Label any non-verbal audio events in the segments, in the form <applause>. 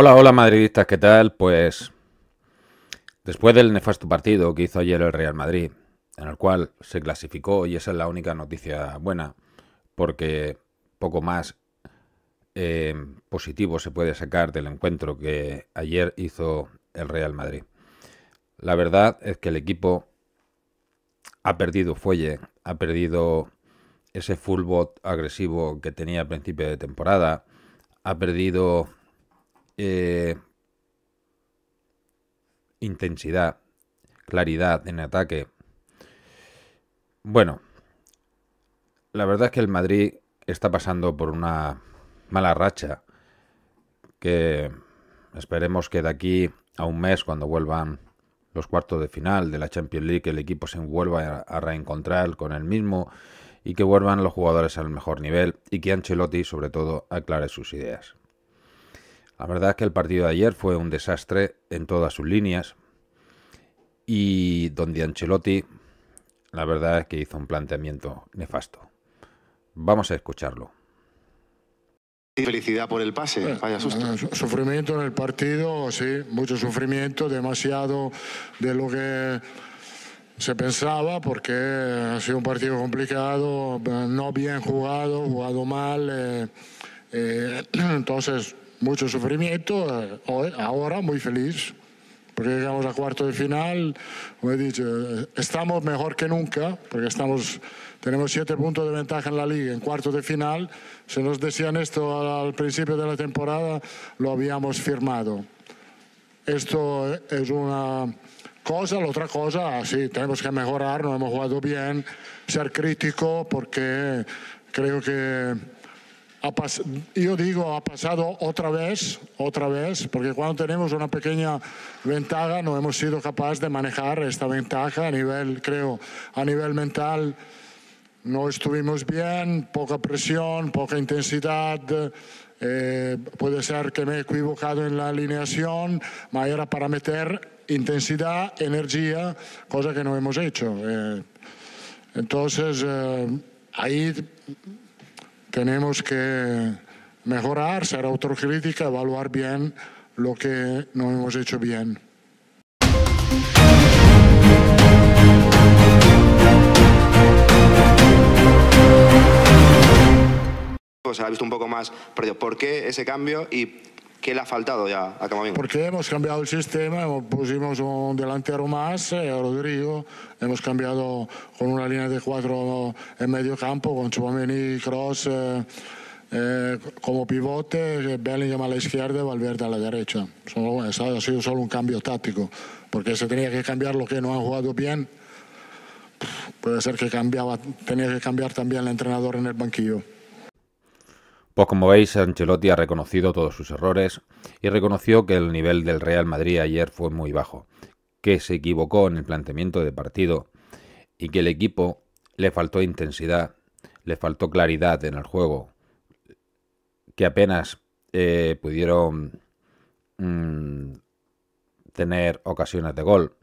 Hola, hola madridistas, ¿qué tal? Pues después del nefasto partido que hizo ayer el Real Madrid, en el cual se clasificó y esa es la única noticia buena, porque poco más eh, positivo se puede sacar del encuentro que ayer hizo el Real Madrid. La verdad es que el equipo ha perdido fuelle, ha perdido ese bot agresivo que tenía a principio de temporada, ha perdido eh, intensidad, claridad en ataque. Bueno, la verdad es que el Madrid está pasando por una mala racha que esperemos que de aquí a un mes, cuando vuelvan los cuartos de final de la Champions League, el equipo se vuelva a reencontrar con el mismo y que vuelvan los jugadores al mejor nivel y que Ancelotti sobre todo aclare sus ideas. La verdad es que el partido de ayer fue un desastre en todas sus líneas y donde Ancelotti, la verdad es que hizo un planteamiento nefasto. Vamos a escucharlo. Felicidad por el pase, vaya Sufrimiento en el partido, sí, mucho sufrimiento, demasiado de lo que se pensaba porque ha sido un partido complicado, no bien jugado, jugado mal. Eh, eh, <clears throat> entonces mucho sufrimiento, eh, ahora muy feliz, porque llegamos a cuarto de final, como he dicho, eh, estamos mejor que nunca, porque estamos, tenemos siete puntos de ventaja en la liga, en cuarto de final, se nos decían esto al principio de la temporada, lo habíamos firmado. Esto eh, es una cosa, la otra cosa, ah, sí, tenemos que mejorar, no hemos jugado bien, ser crítico, porque creo que yo digo, ha pasado otra vez, otra vez, porque cuando tenemos una pequeña ventaja no hemos sido capaces de manejar esta ventaja a nivel, creo, a nivel mental. No estuvimos bien, poca presión, poca intensidad. Eh, puede ser que me he equivocado en la alineación, pero era para meter intensidad, energía, cosa que no hemos hecho. Eh, entonces, eh, ahí tenemos que mejorar, ser autocrítica, evaluar bien lo que no hemos hecho bien. se ha visto un poco más ¿Por qué ese cambio y ¿Qué le ha faltado ya a Camavinga. Porque hemos cambiado el sistema, pusimos un delantero más, eh, Rodrigo, hemos cambiado con una línea de cuatro en medio campo, con Chubameni, Cross eh, eh, como pivote, eh, Bellingham a la izquierda y Valverde a la derecha. ha sido solo un cambio táctico, porque se tenía que cambiar lo que no han jugado bien. Puede ser que cambiaba, tenía que cambiar también el entrenador en el banquillo. Pues como veis, Ancelotti ha reconocido todos sus errores y reconoció que el nivel del Real Madrid ayer fue muy bajo, que se equivocó en el planteamiento de partido y que el equipo le faltó intensidad, le faltó claridad en el juego, que apenas eh, pudieron mm, tener ocasiones de gol.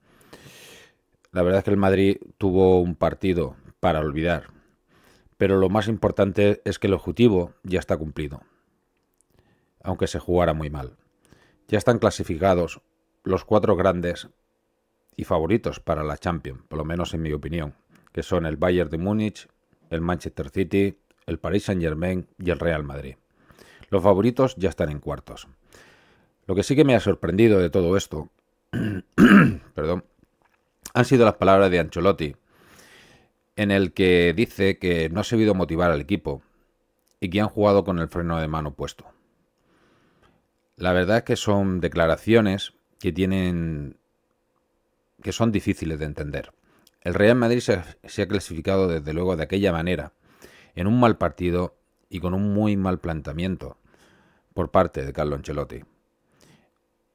La verdad es que el Madrid tuvo un partido para olvidar, pero lo más importante es que el objetivo ya está cumplido, aunque se jugara muy mal. Ya están clasificados los cuatro grandes y favoritos para la Champions, por lo menos en mi opinión, que son el Bayern de Múnich, el Manchester City, el Paris Saint-Germain y el Real Madrid. Los favoritos ya están en cuartos. Lo que sí que me ha sorprendido de todo esto, <clears throat> perdón, han sido las palabras de Ancelotti, en el que dice que no ha sabido motivar al equipo y que han jugado con el freno de mano puesto. La verdad es que son declaraciones que tienen que son difíciles de entender. El Real Madrid se, ha clasificado desde luego de aquella manera, en un mal partido y con un muy mal planteamiento por parte de Carlo Ancelotti.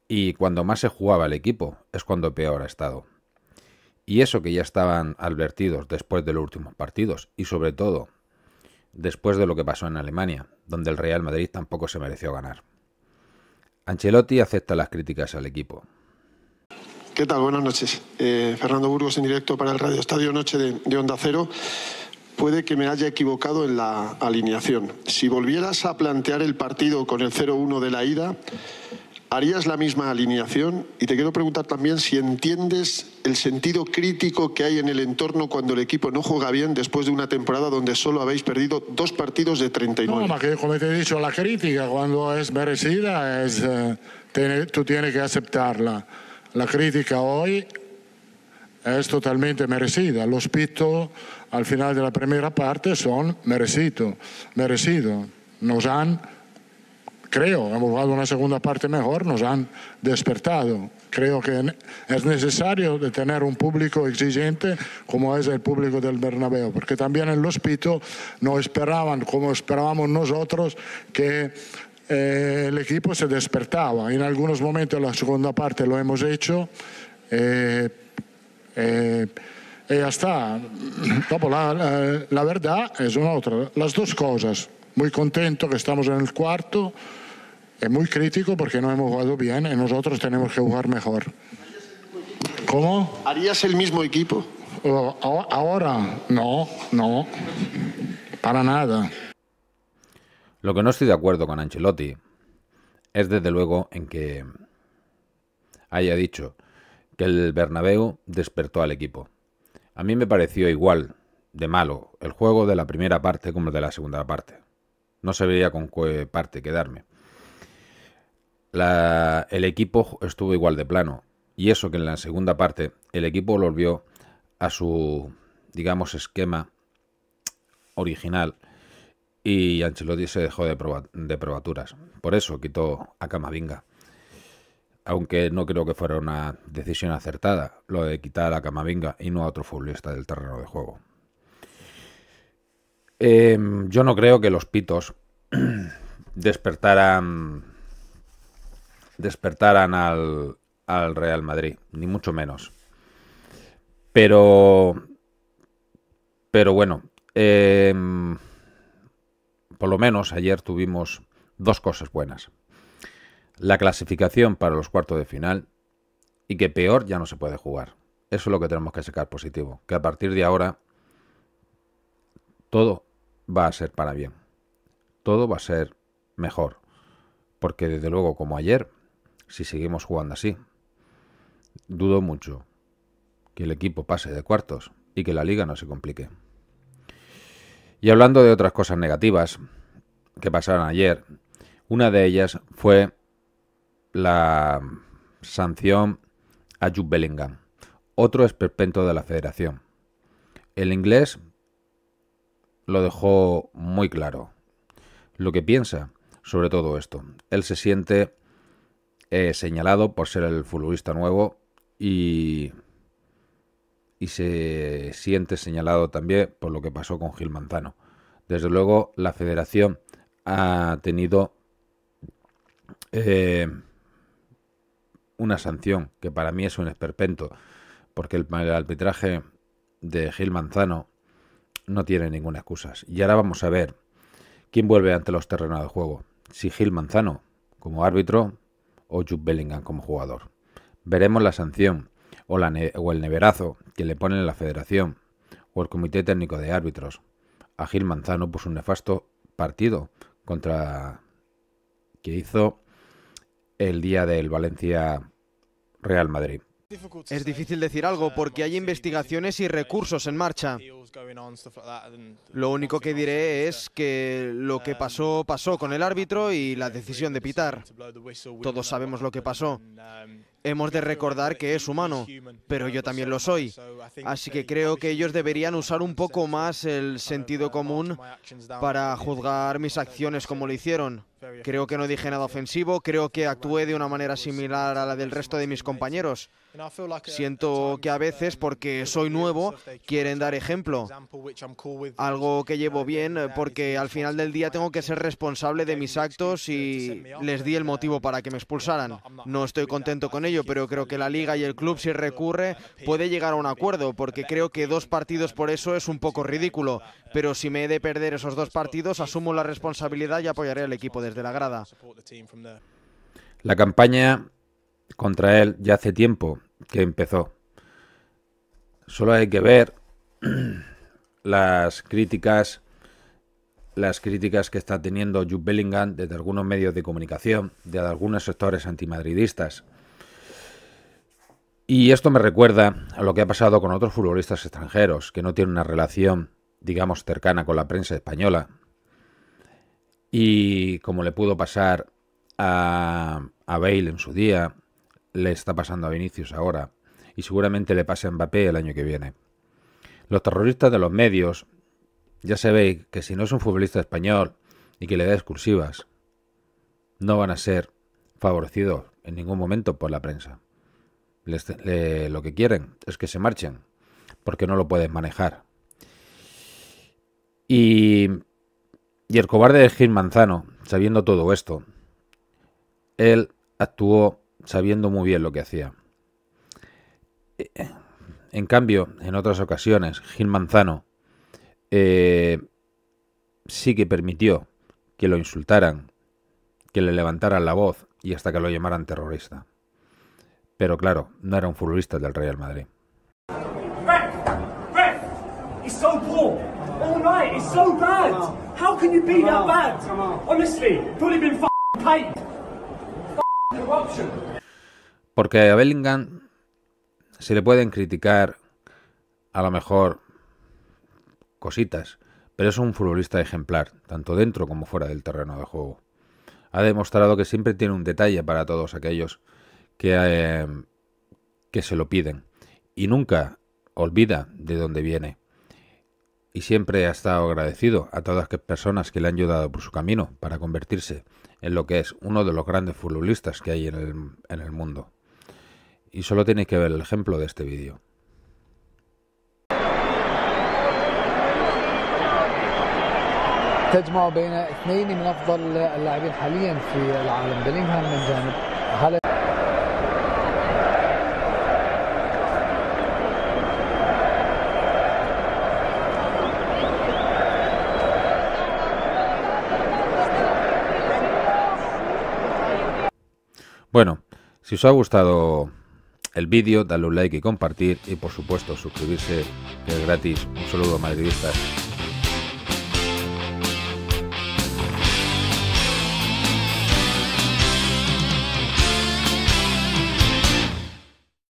Y cuando más se jugaba el equipo es cuando peor ha estado. Y eso que ya estaban advertidos después de los últimos partidos y sobre todo después de lo que pasó en Alemania, donde el Real Madrid tampoco se mereció ganar. Ancelotti acepta las críticas al equipo. ¿Qué tal? Buenas noches. Eh, Fernando Burgos en directo para el Radio Estadio Noche de, de Onda Cero. Puede que me haya equivocado en la alineación. Si volvieras a plantear el partido con el 0-1 de la ida, ¿Harías la misma alineación? Y te quiero preguntar también si entiendes el sentido crítico que hay en el entorno cuando el equipo no juega bien después de una temporada donde solo habéis perdido dos partidos de 39. No, como te he dicho, la crítica cuando es merecida es, eh, tú tienes que aceptarla. La crítica hoy es totalmente merecida. Los pitos al final de la primera parte son merecido, merecido. Nos han creo, hemos jugado una segunda parte mejor, nos han despertado. Creo que es necesario de tener un público exigente como es el público del Bernabéu, porque también en Los Pito no esperaban, como esperábamos nosotros, que eh, el equipo se despertaba. En algunos momentos la segunda parte lo hemos hecho. Eh, eh, y ya está. la, la verdad es una otra. Las dos cosas muy contento que estamos en el cuarto, es muy crítico porque no hemos jugado bien y nosotros tenemos que jugar mejor. ¿Cómo? ¿Harías el mismo equipo? ahora, no, no, para nada. Lo que no estoy de acuerdo con Ancelotti es desde luego en que haya dicho que el Bernabéu despertó al equipo. A mí me pareció igual de malo el juego de la primera parte como el de la segunda parte. No se con qué parte quedarme. el equipo estuvo igual de plano. Y eso que en la segunda parte el equipo volvió a su, digamos, esquema original. Y Ancelotti se dejó de, de probaturas. Por eso quitó a Camavinga. Aunque no creo que fuera una decisión acertada lo de quitar a Camavinga y no a otro futbolista del terreno de juego. Em, yo no creo que los pitos <clears throat> despertaran despertaran al, al Real Madrid, ni mucho menos. Pero, pero bueno, em, por lo menos ayer tuvimos dos cosas buenas. La clasificación para los cuartos de final y que peor ya no se puede jugar. Eso es lo que tenemos que sacar positivo. Que a partir de ahora todo va a ser para bien. Todo va a ser mejor. Porque desde luego, como ayer, si seguimos jugando así, dudo mucho que el equipo pase de cuartos y que la liga no se complique. Y hablando de otras cosas negativas que pasaron ayer, una de ellas fue la sanción a Jude Bellingham, otro esperpento de la federación. El inglés lo dejó muy claro. Lo que piensa sobre todo esto. Él se siente eh, señalado por ser el futbolista nuevo y, y se siente señalado también por lo que pasó con Gil Manzano. Desde luego, la federación ha tenido eh, una sanción que para mí es un esperpento, porque el, el arbitraje de Gil Manzano no tiene ninguna excusa. Y ahora vamos a ver quién vuelve ante los terrenos de juego. Si Gil Manzano como árbitro o Jude Bellingham como jugador. Veremos la sanción o, o el neverazo que le ponen la federación o el comité técnico de árbitros. A Gil Manzano puso un nefasto partido contra que hizo el día del Valencia Real Madrid. Es difícil decir algo porque hay investigaciones y recursos en marcha. Lo único que diré es que lo que pasó pasó con el árbitro y la decisión de pitar. Todos sabemos lo que pasó. Hemos de recordar que es humano, pero yo también lo soy. Así que creo que ellos deberían usar un poco más el sentido común para juzgar mis acciones como lo hicieron. Creo que no dije nada ofensivo, creo que actué de una manera similar a la del resto de mis compañeros. Siento que a veces, um, porque soy nuevo, quieren dar ejemplo. Algo que llevo uh, bien, porque al final del día tengo que ser responsable de mis actos uh, y les di el um, motivo para que me expulsaran. No estoy contento con ello, pero creo que la liga y el club, si recurre, puede llegar a un acuerdo, porque creo que dos partidos por eso es un poco ridículo. Pero si me he de perder esos dos partidos, asumo la responsabilidad y apoyaré al equipo desde la grada. La campaña contra él ya hace tiempo que empezó. Solo hay que ver <clears throat> las críticas las críticas que está teniendo Jude Bellingham desde algunos medios de comunicación, de algunos sectores antimadridistas. Y esto me recuerda a lo que ha pasado con otros futbolistas extranjeros que no tienen una relación, digamos, cercana con la prensa española. Y como le pudo pasar a, a Bale en su día, le está pasando a Vinicius ahora y seguramente le pase a Mbappé el año que viene. Los terroristas de los medios ya se que si no es un futbolista español y que le da excursivas, no van a ser favorecidos en ningún momento por la prensa. lo que quieren es que se marchen, porque no lo pueden manejar. Y, y el cobarde de Gil Manzano, sabiendo todo esto, él actuó sabiendo muy bien lo que hacía. Eh, en cambio, en otras ocasiones, Gil Manzano eh, sí que permitió que lo insultaran, que le levantaran la voz y hasta que lo llamaran terrorista. Pero claro, no era un futbolista del Real Madrid. Porque a Bellingham se le pueden criticar a lo mejor cositas, pero es un futbolista ejemplar, tanto dentro como fuera del terreno de juego. Ha demostrado que siempre tiene un detalle para todos aquellos que, eh, que se lo piden y nunca olvida de dónde viene y siempre ha estado agradecido a todas las personas que le han ayudado por su camino para convertirse en lo que es uno de los grandes futbolistas que hay en el, mundo. Y solo tenéis que ver el ejemplo de este vídeo. Bueno, si os ha gustado el vídeo, dale un like y compartir y por supuesto suscribirse que es gratis. Un saludo madridistas.